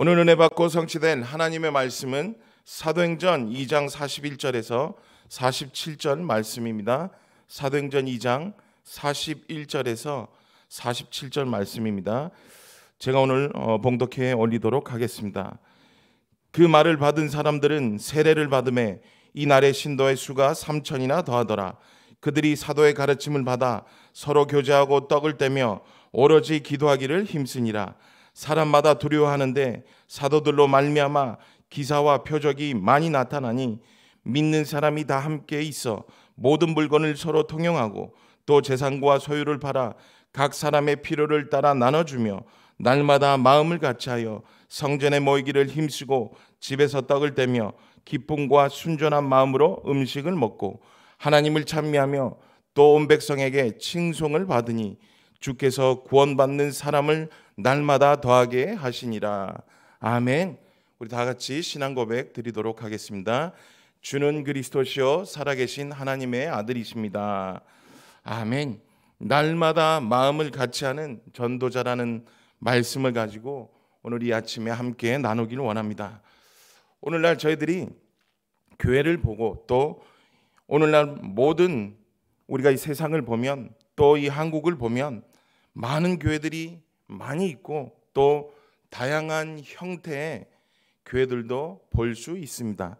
오늘 은혜 받고 성취된 하나님의 말씀은 사도행전 2장 41절에서 47절 말씀입니다. 사도행전 2장 41절에서 47절 말씀입니다. 제가 오늘 어, 봉독해 올리도록 하겠습니다. 그 말을 받은 사람들은 세례를 받음에 이 날의 신도의 수가 3천이나 더하더라. 그들이 사도의 가르침을 받아 서로 교제하고 떡을 떼며 오로지 기도하기를 힘쓰니라. 사람마다 두려워하는데 사도들로 말미암아 기사와 표적이 많이 나타나니 믿는 사람이 다 함께 있어 모든 물건을 서로 통용하고 또 재산과 소유를 팔아 각 사람의 필요를 따라 나눠주며 날마다 마음을 같이하여 성전에 모이기를 힘쓰고 집에서 떡을 떼며 기쁨과 순전한 마음으로 음식을 먹고 하나님을 찬미하며 또 온 백성에게 칭송을 받으니 주께서 구원받는 사람을 날마다 더하게 하시니라. 아멘. 우리 다 같이 신앙 고백 드리도록 하겠습니다. 주는 그리스도시요 살아계신 하나님의 아들이십니다. 아멘. 날마다 마음을 같이 하는 전도자라는 말씀을 가지고 오늘 이 아침에 함께 나누기를 원합니다. 오늘날 저희들이 교회를 보고 또 오늘날 모든 우리가 이 세상을 보면 또 이 한국을 보면 많은 교회들이 많이 있고 또 다양한 형태의 교회들도 볼 수 있습니다.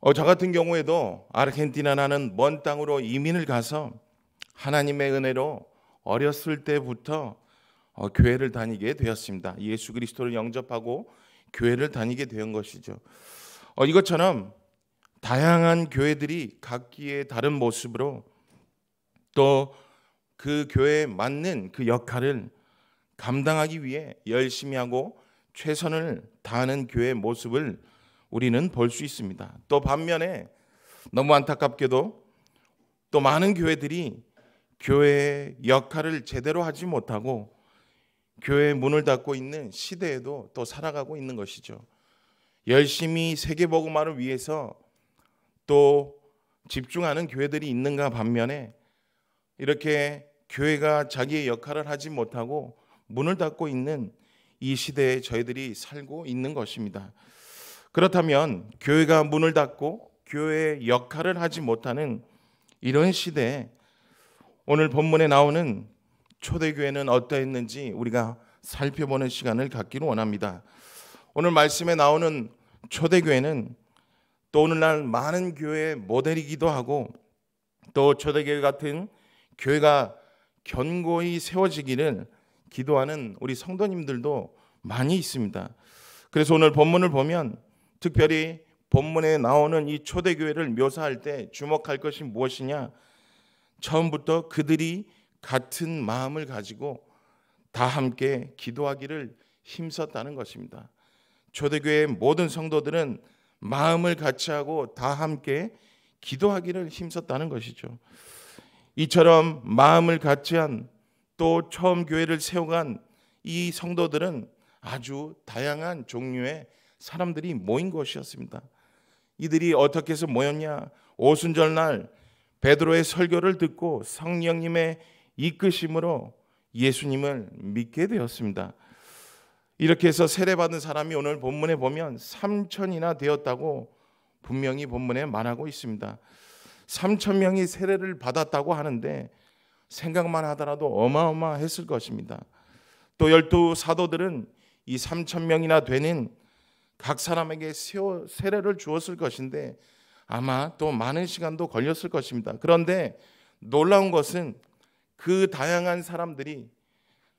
어, 저 같은 경우에도 아르헨티나라는 먼 땅으로 이민을 가서 하나님의 은혜로 어렸을 때부터 어, 교회를 다니게 되었습니다. 예수 그리스도를 영접하고 교회를 다니게 된 것이죠. 어, 이것처럼 다양한 교회들이 각기의 다른 모습으로 또 그 교회에 맞는 그 역할을 감당하기 위해 열심히 하고 최선을 다하는 교회의 모습을 우리는 볼 수 있습니다. 또 반면에 너무 안타깝게도 또 많은 교회들이 교회의 역할을 제대로 하지 못하고 교회의 문을 닫고 있는 시대에도 또 살아가고 있는 것이죠. 열심히 세계복음화를 위해서 또 집중하는 교회들이 있는가 반면에 이렇게 교회가 자기의 역할을 하지 못하고 문을 닫고 있는 이 시대에 저희들이 살고 있는 것입니다. 그렇다면 교회가 문을 닫고 교회의 역할을 하지 못하는 이런 시대에 오늘 본문에 나오는 초대교회는 어떠했는지 우리가 살펴보는 시간을 갖기를 원합니다. 오늘 말씀에 나오는 초대교회는 또 오늘날 많은 교회의 모델이기도 하고 또 초대교회 같은 교회가 견고히 세워지기를 기도하는 우리 성도님들도 많이 있습니다. 그래서 오늘 본문을 보면 특별히 본문에 나오는 이 초대교회를 묘사할 때 주목할 것이 무엇이냐? 처음부터 그들이 같은 마음을 가지고 다 함께 기도하기를 힘썼다는 것입니다. 초대교회의 모든 성도들은 마음을 같이 하고 다 함께 기도하기를 힘썼다는 것이죠. 이처럼 마음을 같이 한또 처음 교회를 세워간 이 성도들은 아주 다양한 종류의 사람들이 모인 것이었습니다. 이들이 어떻게 해서 모였냐? 오순절 날 베드로의 설교를 듣고 성령님의 이끄심으로 예수님을 믿게 되었습니다. 이렇게 해서 세례받은 사람이 오늘 본문에 보면 3천이나 되었다고 분명히 본문에 말하고 있습니다. 3천 명이 세례를 받았다고 하는데 생각만 하더라도 어마어마했을 것입니다. 또 열두 사도들은 이 3천 명이나 되는 각 사람에게 세례를 주었을 것인데 아마 또 많은 시간도 걸렸을 것입니다. 그런데 놀라운 것은 그 다양한 사람들이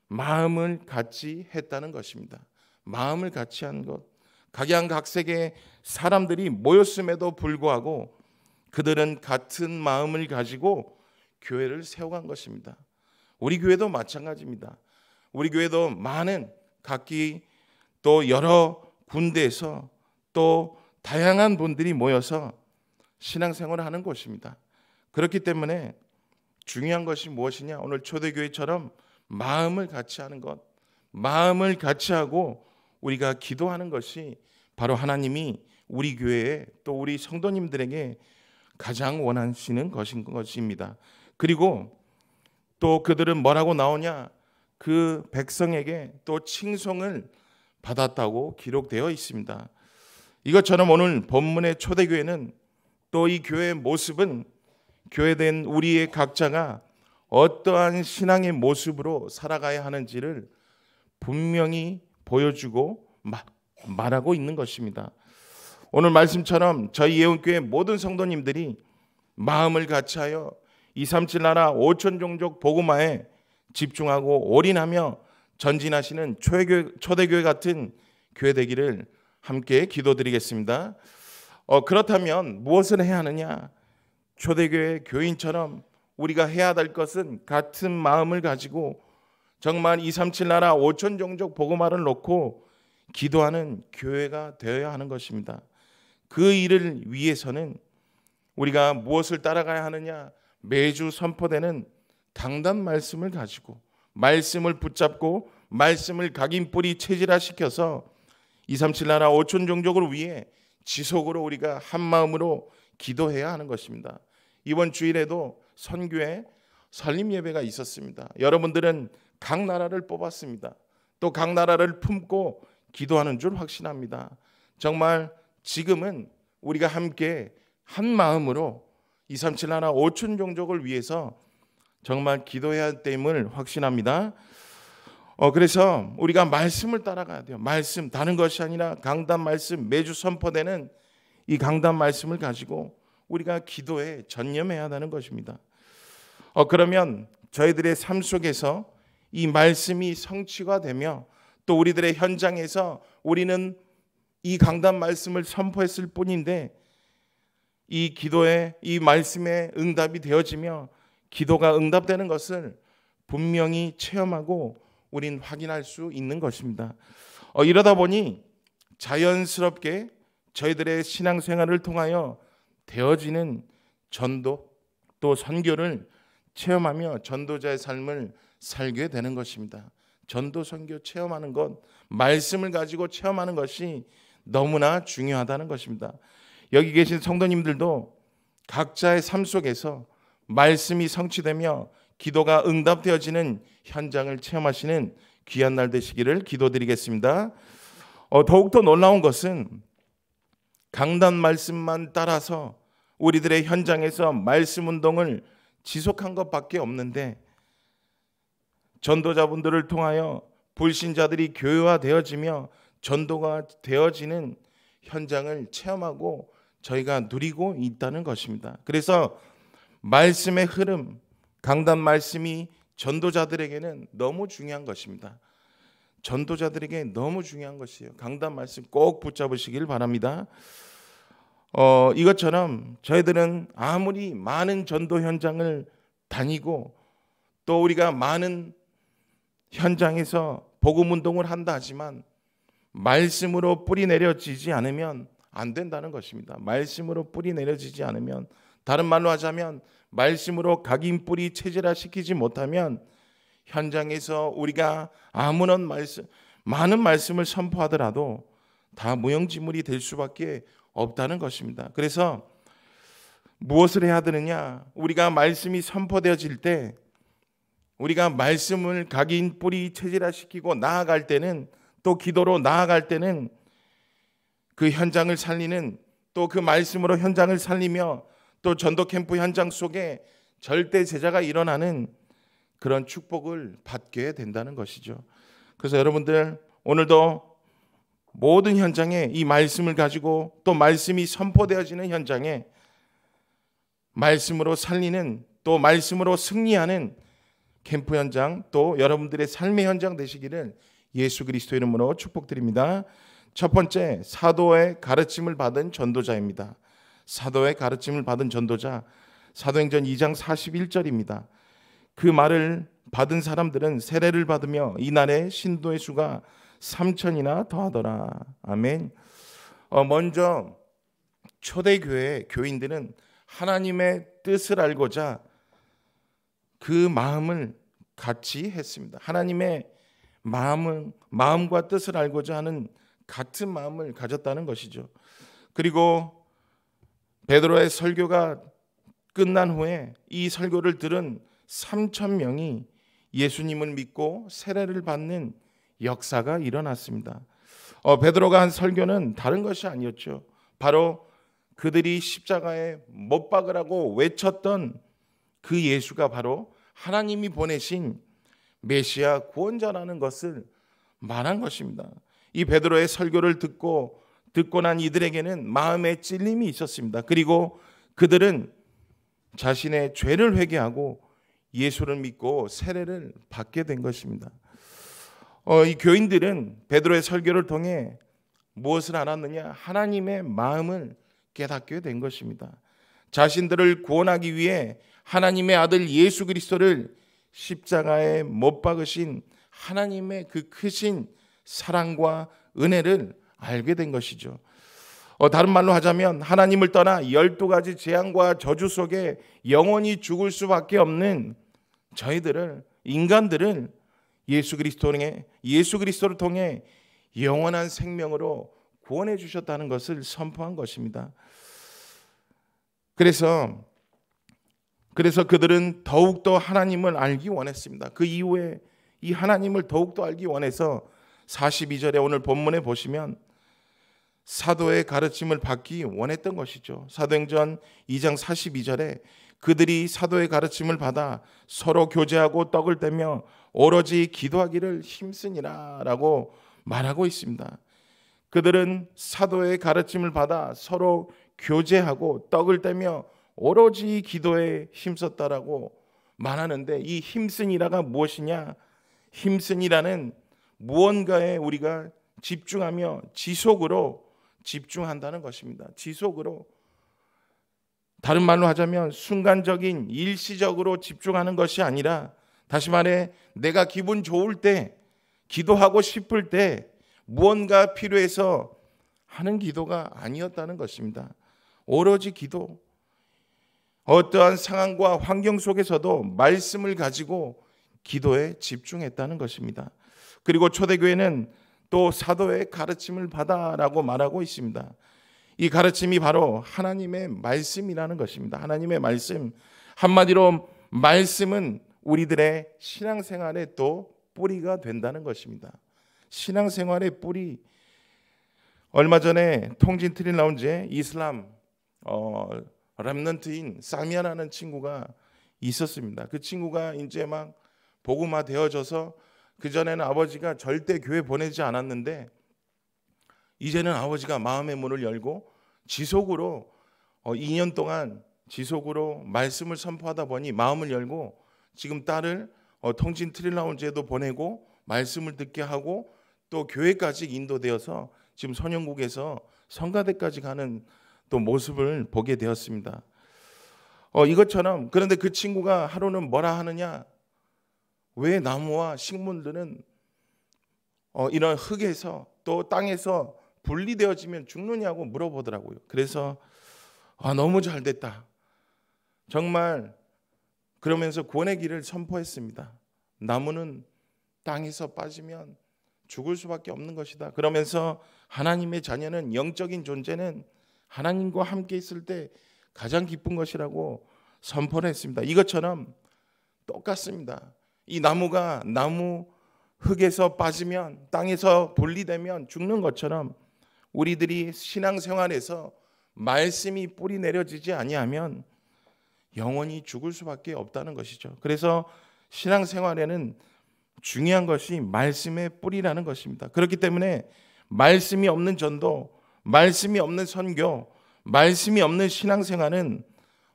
마음을 같이 했다는 것입니다. 마음을 같이 한 것. 각양각색의 사람들이 모였음에도 불구하고 그들은 같은 마음을 가지고 교회를 세워간 것입니다. 우리 교회도 마찬가지입니다. 우리 교회도 많은 각기 또 여러 군데에서 또 다양한 분들이 모여서 신앙생활을 하는 곳입니다. 그렇기 때문에 중요한 것이 무엇이냐? 오늘 초대교회처럼 마음을 같이 하는 것, 마음을 같이 하고 우리가 기도하는 것이 바로 하나님이 우리 교회에 또 우리 성도님들에게 가장 원하시는 것인 것입니다. 그리고 또 그들은 뭐라고 나오냐? 그 백성에게 또 칭송을 받았다고 기록되어 있습니다. 이것처럼 오늘 본문의 초대교회는 또 이 교회의 모습은 교회된 우리의 각자가 어떠한 신앙의 모습으로 살아가야 하는지를 분명히 보여주고 말하고 있는 것입니다. 오늘 말씀처럼 저희 예원교회 모든 성도님들이 마음을 같이하여 237 나라 5천 종족 복음화에 집중하고 올인하며 전진하시는 초대교회, 초대교회 같은 교회 되기를 함께 기도드리겠습니다. 어, 그렇다면 무엇을 해야 하느냐? 초대교회 교인처럼 우리가 해야 될 것은 같은 마음을 가지고 정말 237 나라 5천 종족 복음화를 놓고 기도하는 교회가 되어야 하는 것입니다. 그 일을 위해서는 우리가 무엇을 따라가야 하느냐? 매주 선포되는 당단 말씀을 가지고 말씀을 붙잡고 말씀을 각인뿌리 체질화시켜서 237 나라 5천 종족을 위해 지속으로 우리가 한 마음으로 기도해야 하는 것입니다. 이번 주일에도 선교회 설립 예배가 있었습니다. 여러분들은 각 나라를 뽑았습니다. 또 각 나라를 품고 기도하는 줄 확신합니다. 정말 지금은 우리가 함께 한 마음으로 237 하나 오춘 종족을 위해서 정말 기도해야 됨을 확신합니다. 어 그래서 우리가 말씀을 따라가야 돼요. 말씀 다른 것이 아니라 강단 말씀 매주 선포되는 이 강단 말씀을 가지고 우리가 기도에 전념해야 하는 것입니다. 어 그러면 저희들의 삶 속에서 이 말씀이 성취가 되며 또 우리들의 현장에서 우리는 이 강단 말씀을 선포했을 뿐인데 이 기도에 이 말씀에 응답이 되어지며 기도가 응답되는 것을 분명히 체험하고 우린 확인할 수 있는 것입니다. 어, 이러다 보니 자연스럽게 저희들의 신앙생활을 통하여 되어지는 전도 또 선교를 체험하며 전도자의 삶을 살게 되는 것입니다. 전도 선교 체험하는 것, 말씀을 가지고 체험하는 것이 너무나 중요하다는 것입니다. 여기 계신 성도님들도 각자의 삶 속에서 말씀이 성취되며 기도가 응답되어지는 현장을 체험하시는 귀한 날 되시기를 기도드리겠습니다. 어, 더욱더 놀라운 것은 강단 말씀만 따라서 우리들의 현장에서 말씀 운동을 지속한 것밖에 없는데 전도자분들을 통하여 불신자들이 교회화되어지며 전도가 되어지는 현장을 체험하고 저희가 누리고 있다는 것입니다. 그래서 말씀의 흐름, 강단 말씀이 전도자들에게는 너무 중요한 것입니다. 전도자들에게 너무 중요한 것이에요. 강단 말씀 꼭 붙잡으시길 바랍니다. 어, 이것처럼 저희들은 아무리 많은 전도 현장을 다니고 또 우리가 많은 현장에서 복음 운동을 한다 하지만 말씀으로 뿌리 내려지지 않으면 안 된다는 것입니다. 말씀으로 뿌리 내려지지 않으면 다른 말로 하자면 말씀으로 각인 뿌리 체질화 시키지 못하면 현장에서 우리가 아무런 말씀 많은 말씀을 선포하더라도 다 무용지물이 될 수밖에 없다는 것입니다. 그래서 무엇을 해야 되느냐? 우리가 말씀이 선포되어질 때 우리가 말씀을 각인 뿌리 체질화시키고 나아갈 때는 또 기도로 나아갈 때는 그 현장을 살리는 또 그 말씀으로 현장을 살리며 또 전도 캠프 현장 속에 절대 제자가 일어나는 그런 축복을 받게 된다는 것이죠. 그래서 여러분들 오늘도 모든 현장에 이 말씀을 가지고 또 말씀이 선포되어지는 현장에 말씀으로 살리는 또 말씀으로 승리하는 캠프 현장 또 여러분들의 삶의 현장 되시기를 예수 그리스도 이름으로 축복드립니다. 첫 번째 사도의 가르침을 받은 전도자입니다. 사도의 가르침을 받은 전도자 사도행전 2장 41절입니다. 그 말을 받은 사람들은 세례를 받으며 이날에 신도의 수가 3천이나 더하더라. 아멘. 어, 먼저 초대교회 교인들은 하나님의 뜻을 알고자 그 마음을 같이 했습니다. 하나님의 마음은 마음과 뜻을 알고자 하는 같은 마음을 가졌다는 것이죠. 그리고 베드로의 설교가 끝난 후에 이 설교를 들은 3천 명이 예수님을 믿고 세례를 받는 역사가 일어났습니다. 어, 베드로가 한 설교는 다른 것이 아니었죠. 바로 그들이 십자가에 못 박으라고 외쳤던 그 예수가 바로 하나님이 보내신 메시아 구원자라는 것을 말한 것입니다. 이 베드로의 설교를 듣고 듣고 난 이들에게는 마음의 찔림이 있었습니다. 그리고 그들은 자신의 죄를 회개하고 예수를 믿고 세례를 받게 된 것입니다. 어, 이 교인들은 베드로의 설교를 통해 무엇을 알았느냐? 하나님의 마음을 깨닫게 된 것입니다. 자신들을 구원하기 위해 하나님의 아들 예수 그리스도를 십자가에 못 박으신 하나님의 그 크신 사랑과 은혜를 알게 된 것이죠. 어, 다른 말로 하자면 하나님을 떠나 열두 가지 재앙과 저주 속에 영원히 죽을 수밖에 없는 저희들을 인간들을 예수 그리스도의 예수 그리스도를 통해 영원한 생명으로 구원해 주셨다는 것을 선포한 것입니다. 그래서 그래서 그들은 더욱더 하나님을 알기 원했습니다. 그 이후에 이 하나님을 더욱더 알기 원해서 42절에 오늘 본문에 보시면 사도의 가르침을 받기 원했던 것이죠. 사도행전 2장 42절에 그들이 사도의 가르침을 받아 서로 교제하고 떡을 떼며 오로지 기도하기를 힘쓰니라라고 말하고 있습니다. 그들은 사도의 가르침을 받아 서로 교제하고 떡을 떼며 오로지 기도에 힘썼다라고 말하는데 이힘쓴이라가 무엇이냐? 힘쓴이라는 무언가에 우리가 집중하며 지속으로 집중한다는 것입니다. 지속으로 다른 말로 하자면 순간적인 일시적으로 집중하는 것이 아니라 다시 말해 내가 기분 좋을 때 기도하고 싶을 때 무언가 필요해서 하는 기도가 아니었다는 것입니다. 오로지 기도 어떠한 상황과 환경 속에서도 말씀을 가지고 기도에 집중했다는 것입니다. 그리고 초대교회는 또 사도의 가르침을 받아라고 말하고 있습니다. 이 가르침이 바로 하나님의 말씀이라는 것입니다. 하나님의 말씀. 한마디로 말씀은 우리들의 신앙생활의 또 뿌리가 된다는 것입니다. 신앙생활의 뿌리. 얼마 전에 통진 트린 라운지에 이슬람 어, 람넌트인 사미아라는 친구가 있었습니다. 그 친구가 이제 막 복음화 되어져서 그 전에는 아버지가 절대 교회 보내지 않았는데 이제는 아버지가 마음의 문을 열고 지속으로 2년 어, 동안 지속으로 말씀을 선포하다 보니 마음을 열고 지금 딸을 어, 통진 트릴라운지에도 보내고 말씀을 듣게 하고 또 교회까지 인도되어서 지금 선영국에서 성가대까지 가는 또 모습을 보게 되었습니다. 어, 이것처럼 그런데 그 친구가 하루는 뭐라 하느냐 왜 나무와 식물들은 어, 이런 흙에서 또 땅에서 분리되어지면 죽느냐고 물어보더라고요. 그래서 아, 너무 잘 됐다. 정말 그러면서 구원의 길을 선포했습니다. 나무는 땅에서 빠지면 죽을 수밖에 없는 것이다. 그러면서 하나님의 자녀는 영적인 존재는 하나님과 함께 있을 때 가장 기쁜 것이라고 선포를 했습니다. 이것처럼 똑같습니다. 이 나무가 나무 흙에서 빠지면 땅에서 분리되면 죽는 것처럼 우리들이 신앙생활에서 말씀이 뿌리 내려지지 아니하면 영원히 죽을 수밖에 없다는 것이죠. 그래서 신앙생활에는 중요한 것이 말씀의 뿌리라는 것입니다. 그렇기 때문에 말씀이 없는 전도, 말씀이 없는 선교, 말씀이 없는 신앙생활은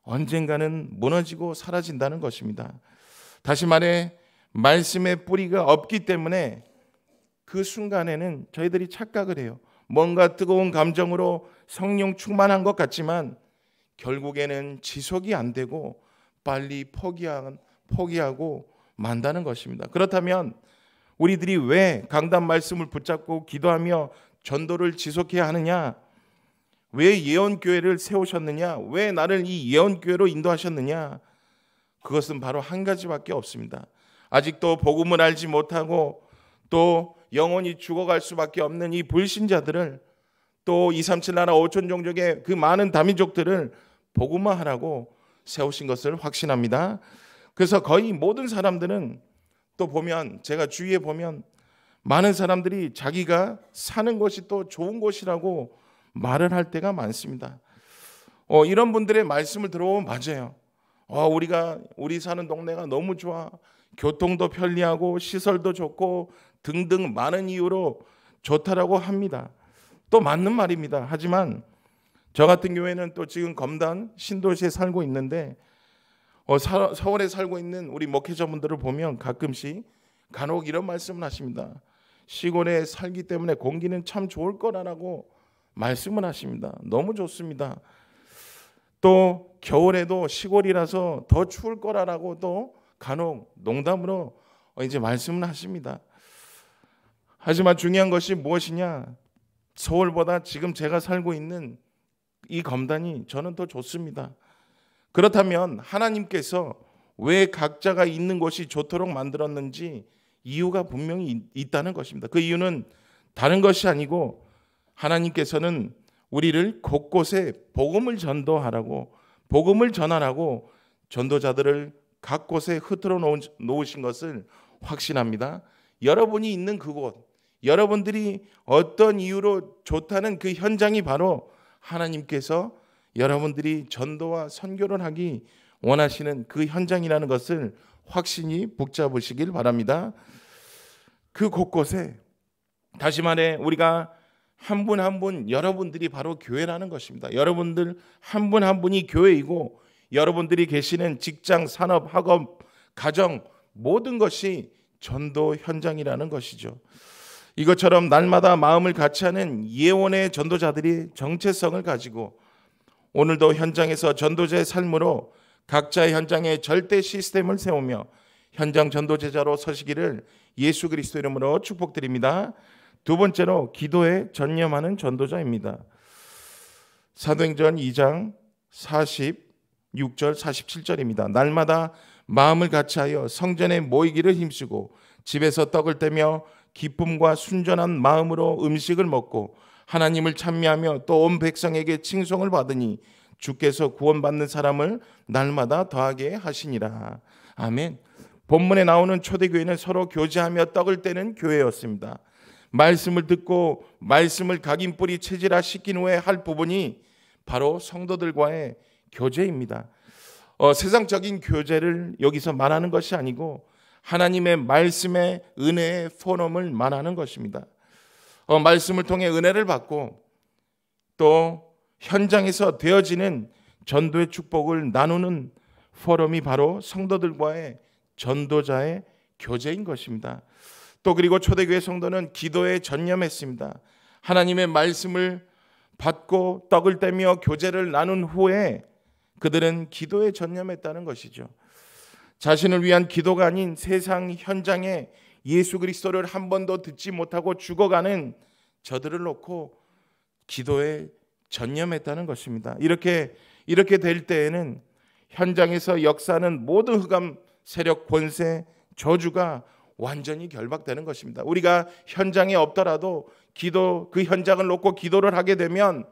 언젠가는 무너지고 사라진다는 것입니다. 다시 말해 말씀의 뿌리가 없기 때문에 그 순간에는 저희들이 착각을 해요. 뭔가 뜨거운 감정으로 성령 충만한 것 같지만 결국에는 지속이 안 되고 빨리 포기한, 포기하고 만다는 것입니다. 그렇다면 우리들이 왜 강단 말씀을 붙잡고 기도하며 전도를 지속해야 하느냐? 왜 예언교회를 세우셨느냐? 왜 나를 이 예언교회로 인도하셨느냐? 그것은 바로 한 가지밖에 없습니다. 아직도 복음을 알지 못하고 또 영원히 죽어갈 수밖에 없는 이 불신자들을 또 2, 3, 7 나라 5천 종족의 그 많은 다민족들을 복음화하라고 세우신 것을 확신합니다. 그래서 거의 모든 사람들은 또 보면 제가 주위에 보면 많은 사람들이 자기가 사는 것이 또 좋은 곳이라고 말을 할 때가 많습니다. 어, 이런 분들의 말씀을 들어보면 맞아요. 어, 우리가 우리 사는 동네가 너무 좋아. 교통도 편리하고 시설도 좋고 등등 많은 이유로 좋다라고 합니다. 또 맞는 말입니다. 하지만 저 같은 경우에는 또 지금 검단 신도시에 살고 있는데 어, 사, 서울에 살고 있는 우리 목회자분들을 보면 가끔씩 간혹 이런 말씀을 하십니다. 시골에 살기 때문에 공기는 참 좋을 거라고 말씀을 하십니다. 너무 좋습니다. 또 겨울에도 시골이라서 더 추울 거라라고 또 간혹 농담으로 이제 말씀을 하십니다. 하지만 중요한 것이 무엇이냐? 서울보다 지금 제가 살고 있는 이 검단이 저는 더 좋습니다. 그렇다면 하나님께서 왜 각자가 있는 곳이 좋도록 만들었는지 이유가 분명히 있다는 것입니다. 그 이유는 다른 것이 아니고 하나님께서는 우리를 곳곳에 복음을 전도하라고 복음을 전환하고 전도자들을 각 곳에 흩어 놓으신 것을 확신합니다. 여러분이 있는 그곳, 여러분들이 어떤 이유로 좋다는 그 현장이 바로 하나님께서 여러분들이 전도와 선교를 하기 원하시는 그 현장이라는 것을 확신이 붙잡으시길 바랍니다. 그 곳곳에 다시 말해 우리가 한분한분 여러분들이 바로 교회라는 것입니다. 여러분들 한 분 한 분이 교회이고 여러분들이 계시는 직장, 산업, 학업, 가정 모든 것이 전도 현장이라는 것이죠. 이것처럼 날마다 마음을 같이 하는 예원의 전도자들이 정체성을 가지고 오늘도 현장에서 전도자의 삶으로 각자의 현장에 절대 시스템을 세우며 현장 전도제자로 서시기를 예수 그리스도 이름으로 축복드립니다. 두 번째로 기도에 전념하는 전도자입니다. 사도행전 2장 46절 47절입니다. 날마다 마음을 같이하여 성전에 모이기를 힘쓰고 집에서 떡을 떼며 기쁨과 순전한 마음으로 음식을 먹고 하나님을 찬미하며 또 온 백성에게 칭송을 받으니 주께서 구원받는 사람을 날마다 더하게 하시니라. 아멘. 본문에 나오는 초대교회는 서로 교제하며 떡을 떼는 교회였습니다. 말씀을 듣고 말씀을 각인 뿌리 체질화 시킨 후에 할 부분이 바로 성도들과의 교제입니다. 어, 세상적인 교제를 여기서 말하는 것이 아니고 하나님의 말씀의 은혜의 포럼을 말하는 것입니다. 어, 말씀을 통해 은혜를 받고 또 현장에서 되어지는 전도의 축복을 나누는 포럼이 바로 성도들과의 전도자의 교제인 것입니다. 또 그리고 초대교회 성도는 기도에 전념했습니다. 하나님의 말씀을 받고 떡을 떼며 교제를 나눈 후에 그들은 기도에 전념했다는 것이죠. 자신을 위한 기도가 아닌 세상 현장에 예수 그리스도를 한 번도 듣지 못하고 죽어가는 저들을 놓고 기도에 전념했다는 것입니다. 이렇게 이렇게 될 때에는 현장에서 역사는 모든 흑암 세력 권세 저주가 완전히 결박되는 것입니다. 우리가 현장에 없더라도 기도 그 현장을 놓고 기도를 하게 되면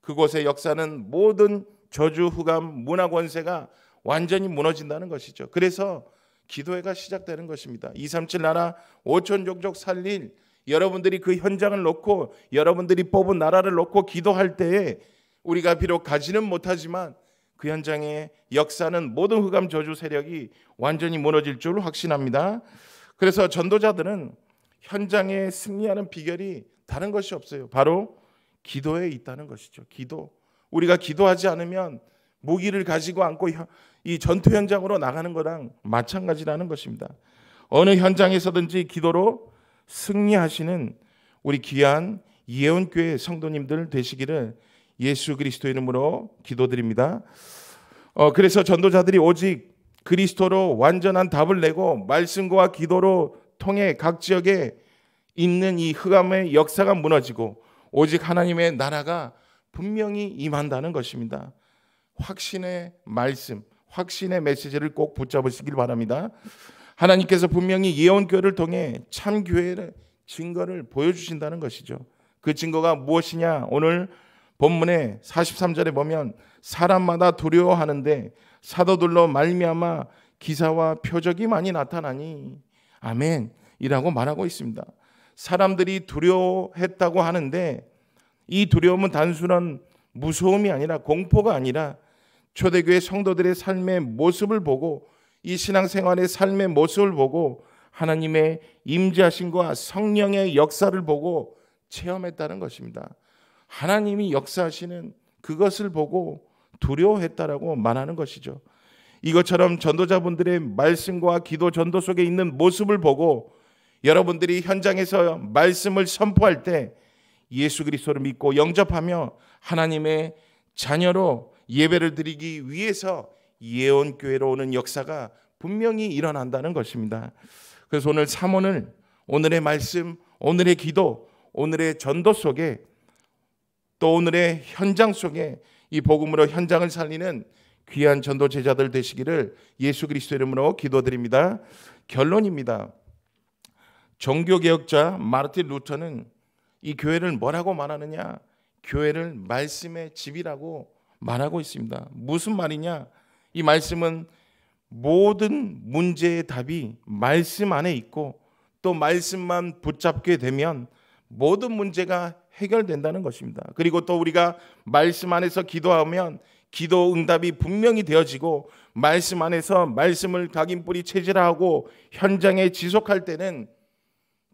그곳의 역사는 모든 저주 후감 문화 권세가 완전히 무너진다는 것이죠. 그래서 기도회가 시작되는 것입니다. 237 나라 5천 종족 살릴 여러분들이 그 현장을 놓고 여러분들이 뽑은 나라를 놓고 기도할 때에 우리가 비록 가지는 못하지만 그 현장의 역사는 모든 흑암 저주 세력이 완전히 무너질 줄 확신합니다. 그래서 전도자들은 현장에 승리하는 비결이 다른 것이 없어요. 바로 기도에 있다는 것이죠. 기도. 우리가 기도하지 않으면 무기를 가지고 않고 이 전투 현장으로 나가는 거랑 마찬가지라는 것입니다. 어느 현장에서든지 기도로 승리하시는 우리 귀한 예언교회 성도님들 되시기를 예수 그리스도 의 이름으로 기도드립니다. 어, 그래서 전도자들이 오직 그리스도로 완전한 답을 내고 말씀과 기도로 통해 각 지역에 있는 이 흑암의 역사가 무너지고 오직 하나님의 나라가 분명히 임한다는 것입니다. 확신의 말씀, 확신의 메시지를 꼭 붙잡으시길 바랍니다. 하나님께서 분명히 예언교회를 통해 참교회의 증거를 보여주신다는 것이죠. 그 증거가 무엇이냐? 오늘 본문의 43절에 보면 사람마다 두려워하는데 사도들로 말미암아 기사와 표적이 많이 나타나니 아멘이라고 말하고 있습니다. 사람들이 두려워했다고 하는데 이 두려움은 단순한 무서움이 아니라 공포가 아니라 초대교회 성도들의 삶의 모습을 보고 이 신앙생활의 삶의 모습을 보고 하나님의 임재하신과 성령의 역사를 보고 체험했다는 것입니다. 하나님이 역사하시는 그것을 보고 두려워했다라고 말하는 것이죠. 이것처럼 전도자분들의 말씀과 기도 전도 속에 있는 모습을 보고 여러분들이 현장에서 말씀을 선포할 때 예수 그리스도를 믿고 영접하며 하나님의 자녀로 예배를 드리기 위해서 예언 교회로 오는 역사가 분명히 일어난다는 것입니다. 그래서 오늘 삼원을 오늘의 말씀, 오늘의 기도, 오늘의 전도 속에 또 오늘의 현장 속에 이 복음으로 현장을 살리는 귀한 전도 제자들 되시기를 예수 그리스도 이름으로 기도드립니다. 결론입니다. 종교 개혁자 마르틴 루터는 이 교회를 뭐라고 말하느냐? 교회를 말씀의 집이라고 말하고 있습니다. 무슨 말이냐? 이 말씀은 모든 문제의 답이 말씀 안에 있고 또 말씀만 붙잡게 되면 모든 문제가 해결된다는 것입니다. 그리고 또 우리가 말씀 안에서 기도하면 기도 응답이 분명히 되어지고 말씀 안에서 말씀을 각인 뿌리 체질화하고 현장에 지속할 때는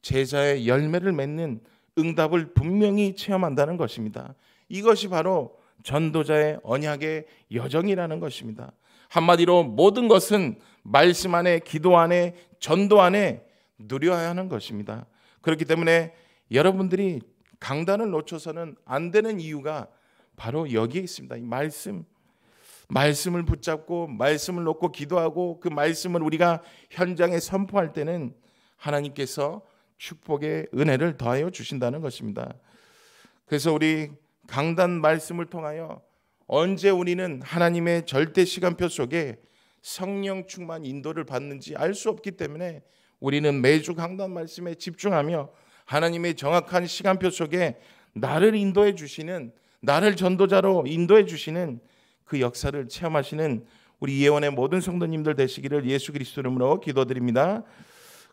제자의 열매를 맺는 응답을 분명히 체험한다는 것입니다. 이것이 바로 전도자의 언약의 여정이라는 것입니다. 한마디로 모든 것은 말씀 안에 기도 안에 전도 안에 누려야 하는 것입니다. 그렇기 때문에 여러분들이 강단을 놓쳐서는 안 되는 이유가 바로 여기에 있습니다. 이 말씀. 말씀을 붙잡고 말씀을 놓고 기도하고 그 말씀을 우리가 현장에 선포할 때는 하나님께서 축복의 은혜를 더하여 주신다는 것입니다. 그래서 우리 강단 말씀을 통하여 언제 우리는 하나님의 절대 시간표 속에 성령 충만 인도를 받는지 알 수 없기 때문에 우리는 매주 강단 말씀에 집중하며 하나님의 정확한 시간표 속에 나를 인도해 주시는 나를 전도자로 인도해 주시는 그 역사를 체험하시는 우리 예원의 모든 성도님들 되시기를 예수 그리스도 이름으로 기도드립니다.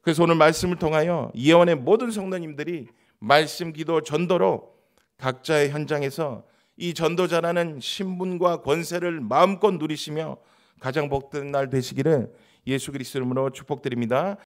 그래서 오늘 말씀을 통하여 예원의 모든 성도님들이 말씀 기도 전도로 각자의 현장에서 이 전도자라는 신분과 권세를 마음껏 누리시며 가장 복된 날 되시기를 예수 그리스도 이름으로 축복드립니다.